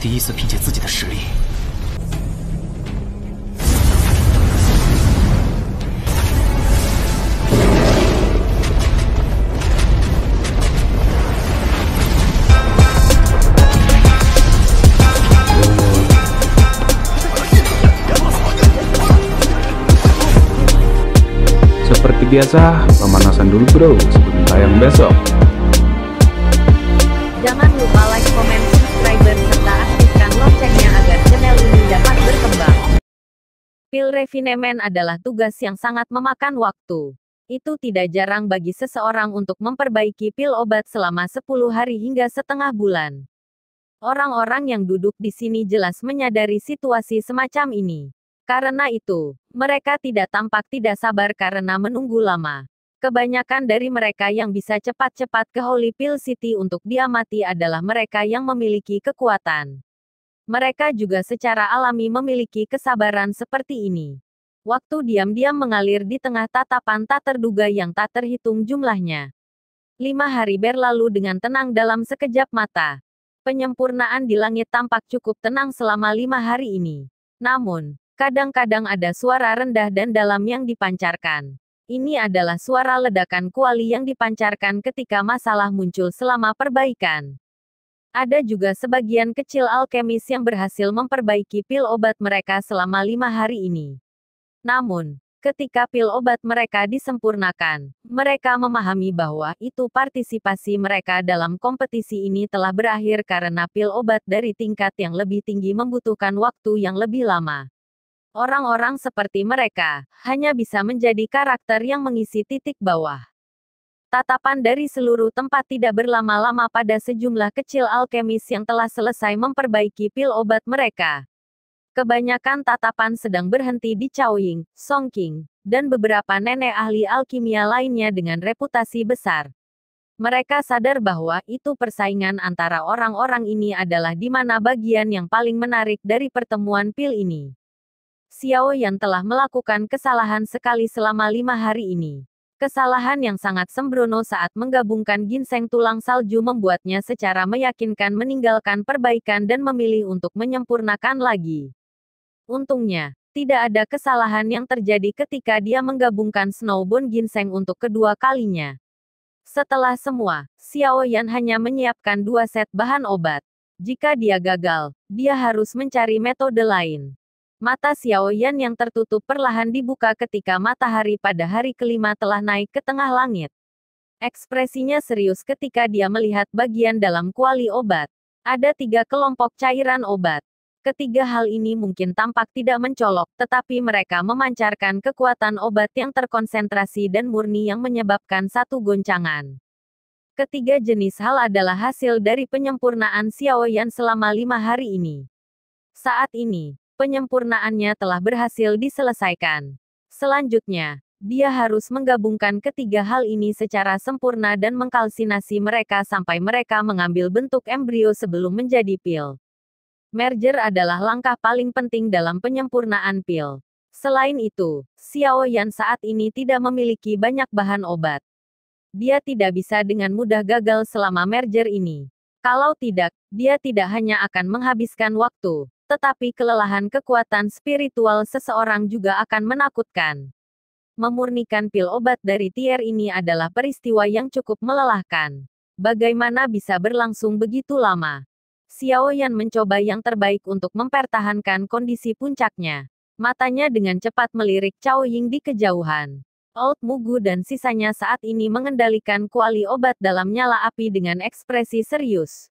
第一次凭借自己的实力。biasa biasa, pemanasan dulu bro sebelum tayang besok. Jangan lupa like, komen, Pil refinemen adalah tugas yang sangat memakan waktu. Itu tidak jarang bagi seseorang untuk memperbaiki pil obat selama 10 hari hingga setengah bulan. Orang-orang yang duduk di sini jelas menyadari situasi semacam ini. Karena itu, mereka tidak tampak tidak sabar karena menunggu lama. Kebanyakan dari mereka yang bisa cepat-cepat ke Holy Pill City untuk diamati adalah mereka yang memiliki kekuatan mereka juga secara alami memiliki kesabaran seperti ini. Waktu diam-diam mengalir di tengah tatapan tak terduga yang tak terhitung jumlahnya. Lima hari berlalu dengan tenang dalam sekejap mata. Penyempurnaan di langit tampak cukup tenang selama lima hari ini. Namun, kadang-kadang ada suara rendah dan dalam yang dipancarkan. Ini adalah suara ledakan kuali yang dipancarkan ketika masalah muncul selama perbaikan. Ada juga sebagian kecil alkemis yang berhasil memperbaiki pil obat mereka selama lima hari ini. Namun, ketika pil obat mereka disempurnakan, mereka memahami bahwa itu partisipasi mereka dalam kompetisi ini telah berakhir karena pil obat dari tingkat yang lebih tinggi membutuhkan waktu yang lebih lama. Orang-orang seperti mereka hanya bisa menjadi karakter yang mengisi titik bawah. Tatapan dari seluruh tempat tidak berlama-lama pada sejumlah kecil alkemis yang telah selesai memperbaiki pil obat mereka. Kebanyakan tatapan sedang berhenti di Chao Ying, Song King, dan beberapa nenek ahli alkimia lainnya dengan reputasi besar. Mereka sadar bahwa itu persaingan antara orang-orang ini adalah di mana bagian yang paling menarik dari pertemuan pil ini. Xiao yang telah melakukan kesalahan sekali selama lima hari ini. Kesalahan yang sangat sembrono saat menggabungkan ginseng tulang salju membuatnya secara meyakinkan meninggalkan perbaikan dan memilih untuk menyempurnakan lagi. Untungnya, tidak ada kesalahan yang terjadi ketika dia menggabungkan snowbone ginseng untuk kedua kalinya. Setelah semua, Xiao Yan hanya menyiapkan dua set bahan obat. Jika dia gagal, dia harus mencari metode lain. Mata Xiao Yan yang tertutup perlahan dibuka ketika matahari pada hari kelima telah naik ke tengah langit. Ekspresinya serius ketika dia melihat bagian dalam kuali obat. Ada tiga kelompok cairan obat. Ketiga hal ini mungkin tampak tidak mencolok, tetapi mereka memancarkan kekuatan obat yang terkonsentrasi dan murni yang menyebabkan satu goncangan. Ketiga jenis hal adalah hasil dari penyempurnaan Xiao Yan selama lima hari ini. Saat ini, penyempurnaannya telah berhasil diselesaikan. Selanjutnya, dia harus menggabungkan ketiga hal ini secara sempurna dan mengkalsinasi mereka sampai mereka mengambil bentuk embrio sebelum menjadi pil. Merger adalah langkah paling penting dalam penyempurnaan pil. Selain itu, Xiao Yan saat ini tidak memiliki banyak bahan obat. Dia tidak bisa dengan mudah gagal selama merger ini. Kalau tidak, dia tidak hanya akan menghabiskan waktu, tetapi kelelahan kekuatan spiritual seseorang juga akan menakutkan. Memurnikan pil obat dari tier ini adalah peristiwa yang cukup melelahkan. Bagaimana bisa berlangsung begitu lama? Xiao Yan mencoba yang terbaik untuk mempertahankan kondisi puncaknya. Matanya dengan cepat melirik Cao Ying di kejauhan. Old Mugu dan sisanya saat ini mengendalikan kuali obat dalam nyala api dengan ekspresi serius.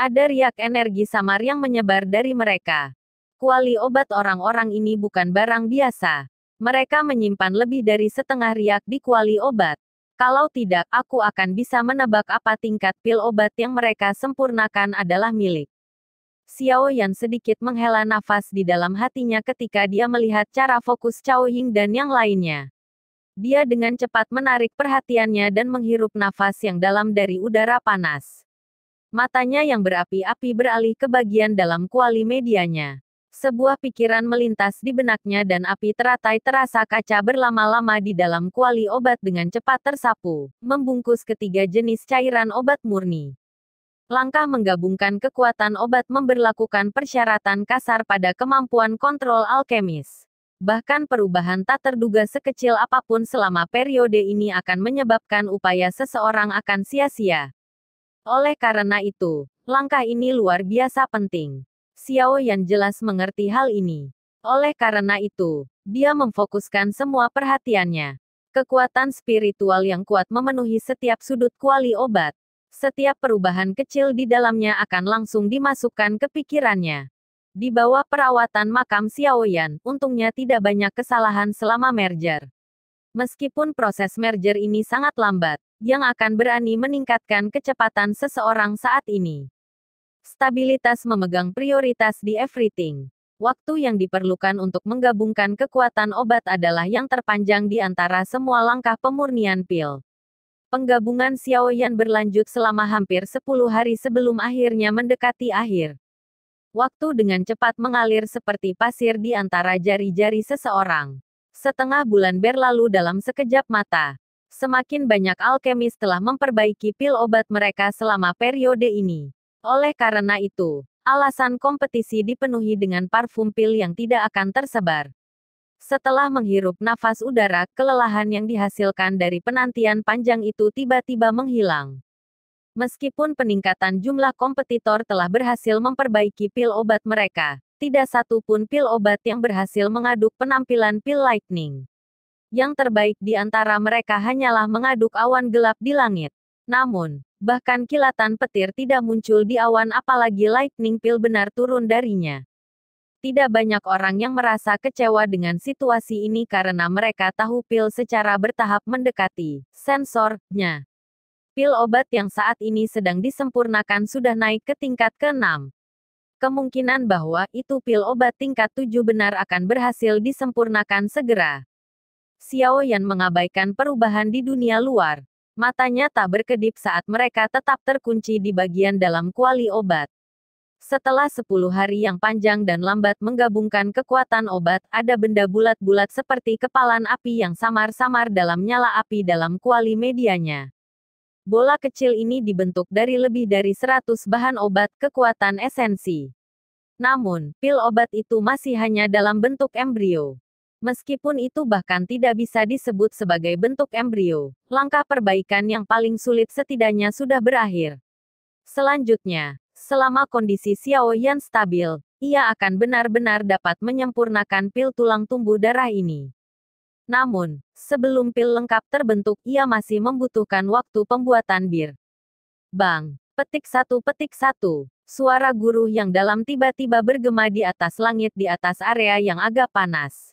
Ada riak energi samar yang menyebar dari mereka. Kuali obat orang-orang ini bukan barang biasa. Mereka menyimpan lebih dari setengah riak di kuali obat. Kalau tidak, aku akan bisa menebak apa tingkat pil obat yang mereka sempurnakan adalah milik. Xiao Yan sedikit menghela nafas di dalam hatinya ketika dia melihat cara fokus Cao Ying dan yang lainnya. Dia dengan cepat menarik perhatiannya dan menghirup nafas yang dalam dari udara panas. Matanya yang berapi-api beralih ke bagian dalam kuali medianya. Sebuah pikiran melintas di benaknya dan api teratai terasa kaca berlama-lama di dalam kuali obat dengan cepat tersapu, membungkus ketiga jenis cairan obat murni. Langkah menggabungkan kekuatan obat memberlakukan persyaratan kasar pada kemampuan kontrol alkemis. Bahkan perubahan tak terduga sekecil apapun selama periode ini akan menyebabkan upaya seseorang akan sia-sia. Oleh karena itu, langkah ini luar biasa penting. Xiao Yan jelas mengerti hal ini. Oleh karena itu, dia memfokuskan semua perhatiannya. Kekuatan spiritual yang kuat memenuhi setiap sudut kuali obat. Setiap perubahan kecil di dalamnya akan langsung dimasukkan ke pikirannya. Di bawah perawatan makam Xiao Yan, untungnya tidak banyak kesalahan selama merger. Meskipun proses merger ini sangat lambat, yang akan berani meningkatkan kecepatan seseorang saat ini. Stabilitas memegang prioritas di everything. Waktu yang diperlukan untuk menggabungkan kekuatan obat adalah yang terpanjang di antara semua langkah pemurnian pil. Penggabungan Xiao Yan berlanjut selama hampir 10 hari sebelum akhirnya mendekati akhir. Waktu dengan cepat mengalir seperti pasir di antara jari-jari seseorang. Setengah bulan berlalu dalam sekejap mata. Semakin banyak alkemis telah memperbaiki pil obat mereka selama periode ini. Oleh karena itu, alasan kompetisi dipenuhi dengan parfum pil yang tidak akan tersebar. Setelah menghirup nafas udara, kelelahan yang dihasilkan dari penantian panjang itu tiba-tiba menghilang. Meskipun peningkatan jumlah kompetitor telah berhasil memperbaiki pil obat mereka, tidak satu pun pil obat yang berhasil mengaduk penampilan pil lightning. Yang terbaik di antara mereka hanyalah mengaduk awan gelap di langit. Namun, bahkan kilatan petir tidak muncul di awan apalagi lightning pil benar turun darinya. Tidak banyak orang yang merasa kecewa dengan situasi ini karena mereka tahu pil secara bertahap mendekati sensornya. Pil obat yang saat ini sedang disempurnakan sudah naik ke tingkat ke-6. Kemungkinan bahwa itu pil obat tingkat 7 benar akan berhasil disempurnakan segera. Xiao Yan mengabaikan perubahan di dunia luar. Matanya tak berkedip saat mereka tetap terkunci di bagian dalam kuali obat. Setelah 10 hari yang panjang dan lambat menggabungkan kekuatan obat, ada benda bulat-bulat seperti kepalan api yang samar-samar dalam nyala api dalam kuali medianya. Bola kecil ini dibentuk dari lebih dari seratus bahan obat kekuatan esensi. Namun, pil obat itu masih hanya dalam bentuk embrio. Meskipun itu bahkan tidak bisa disebut sebagai bentuk embrio, langkah perbaikan yang paling sulit setidaknya sudah berakhir. Selanjutnya, selama kondisi Xiao Yan stabil, ia akan benar-benar dapat menyempurnakan pil tulang tumbuh darah ini. Namun, sebelum pil lengkap terbentuk, ia masih membutuhkan waktu pembuatan bir. Bang, petik satu petik satu, suara guru yang dalam tiba-tiba bergema di atas langit di atas area yang agak panas.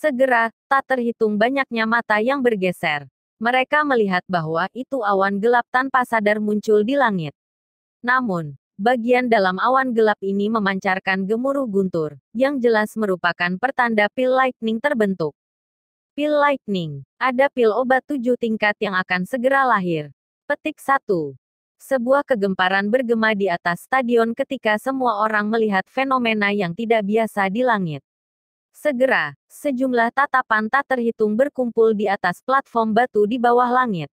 Segera, tak terhitung banyaknya mata yang bergeser. Mereka melihat bahwa itu awan gelap tanpa sadar muncul di langit. Namun, bagian dalam awan gelap ini memancarkan gemuruh guntur, yang jelas merupakan pertanda pil lightning terbentuk. Pil lightning, ada pil obat tujuh tingkat yang akan segera lahir. Petik satu, Sebuah kegemparan bergema di atas stadion ketika semua orang melihat fenomena yang tidak biasa di langit. Segera, sejumlah tatapan tak terhitung berkumpul di atas platform batu di bawah langit.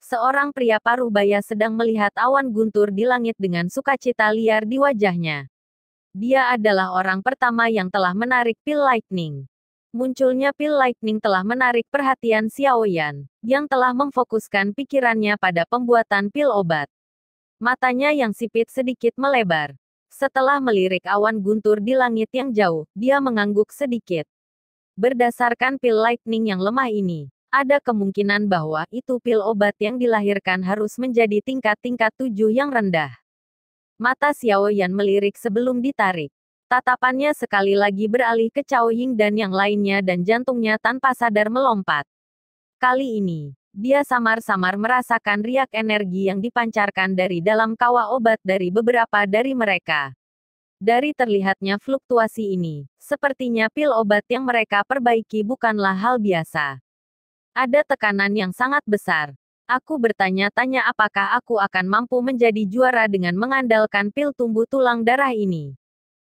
Seorang pria paruh baya sedang melihat awan guntur di langit dengan sukacita liar di wajahnya. Dia adalah orang pertama yang telah menarik pil lightning. Munculnya pil lightning telah menarik perhatian Xiao Yan, yang telah memfokuskan pikirannya pada pembuatan pil obat. Matanya yang sipit sedikit melebar. Setelah melirik awan guntur di langit yang jauh, dia mengangguk sedikit. Berdasarkan pil lightning yang lemah ini, ada kemungkinan bahwa itu pil obat yang dilahirkan harus menjadi tingkat-tingkat tujuh yang rendah. Mata Xiao Yan melirik sebelum ditarik. Tatapannya sekali lagi beralih ke Cao Ying dan yang lainnya dan jantungnya tanpa sadar melompat. Kali ini, dia samar-samar merasakan riak energi yang dipancarkan dari dalam kawah obat dari beberapa dari mereka. Dari terlihatnya fluktuasi ini, sepertinya pil obat yang mereka perbaiki bukanlah hal biasa. Ada tekanan yang sangat besar. Aku bertanya-tanya apakah aku akan mampu menjadi juara dengan mengandalkan pil tumbuh tulang darah ini.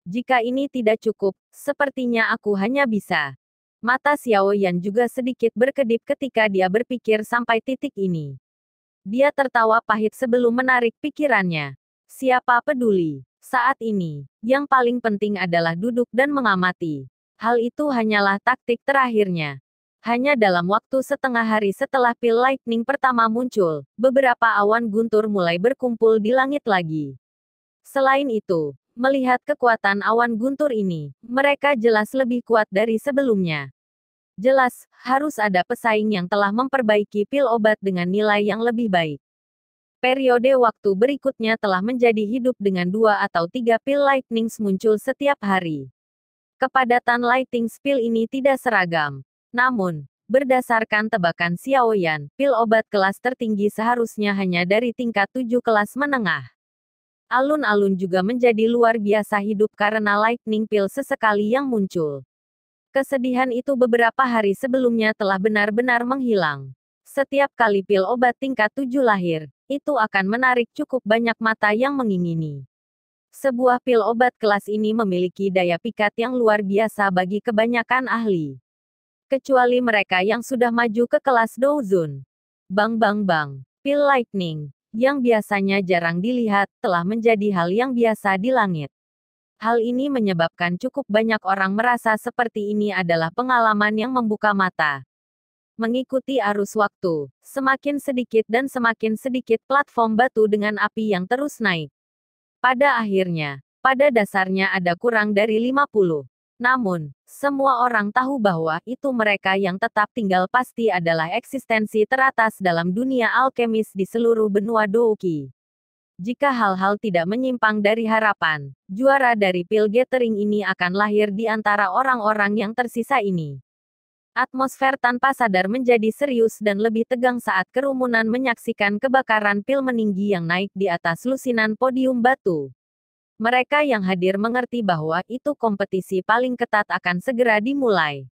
Jika ini tidak cukup, sepertinya aku hanya bisa Mata Xiao Yan juga sedikit berkedip ketika dia berpikir sampai titik ini. Dia tertawa pahit sebelum menarik pikirannya. Siapa peduli? Saat ini, yang paling penting adalah duduk dan mengamati. Hal itu hanyalah taktik terakhirnya. Hanya dalam waktu setengah hari setelah pil lightning pertama muncul, beberapa awan guntur mulai berkumpul di langit lagi. Selain itu, melihat kekuatan awan guntur ini, mereka jelas lebih kuat dari sebelumnya. Jelas, harus ada pesaing yang telah memperbaiki pil obat dengan nilai yang lebih baik. Periode waktu berikutnya telah menjadi hidup dengan dua atau tiga pil lightning muncul setiap hari. Kepadatan lighting pil ini tidak seragam. Namun, berdasarkan tebakan Xiao Yan, pil obat kelas tertinggi seharusnya hanya dari tingkat 7 kelas menengah. Alun-alun juga menjadi luar biasa hidup karena lightning pil sesekali yang muncul. Kesedihan itu beberapa hari sebelumnya telah benar-benar menghilang. Setiap kali pil obat tingkat 7 lahir, itu akan menarik cukup banyak mata yang mengingini. Sebuah pil obat kelas ini memiliki daya pikat yang luar biasa bagi kebanyakan ahli. Kecuali mereka yang sudah maju ke kelas Douzun. Bang bang bang, pil lightning, yang biasanya jarang dilihat, telah menjadi hal yang biasa di langit. Hal ini menyebabkan cukup banyak orang merasa seperti ini adalah pengalaman yang membuka mata. Mengikuti arus waktu, semakin sedikit dan semakin sedikit platform batu dengan api yang terus naik. Pada akhirnya, pada dasarnya ada kurang dari 50. Namun, semua orang tahu bahwa itu mereka yang tetap tinggal pasti adalah eksistensi teratas dalam dunia alkemis di seluruh benua Douki. Jika hal-hal tidak menyimpang dari harapan, juara dari pil gathering ini akan lahir di antara orang-orang yang tersisa ini. Atmosfer tanpa sadar menjadi serius dan lebih tegang saat kerumunan menyaksikan kebakaran pil meninggi yang naik di atas lusinan podium batu. Mereka yang hadir mengerti bahwa itu kompetisi paling ketat akan segera dimulai.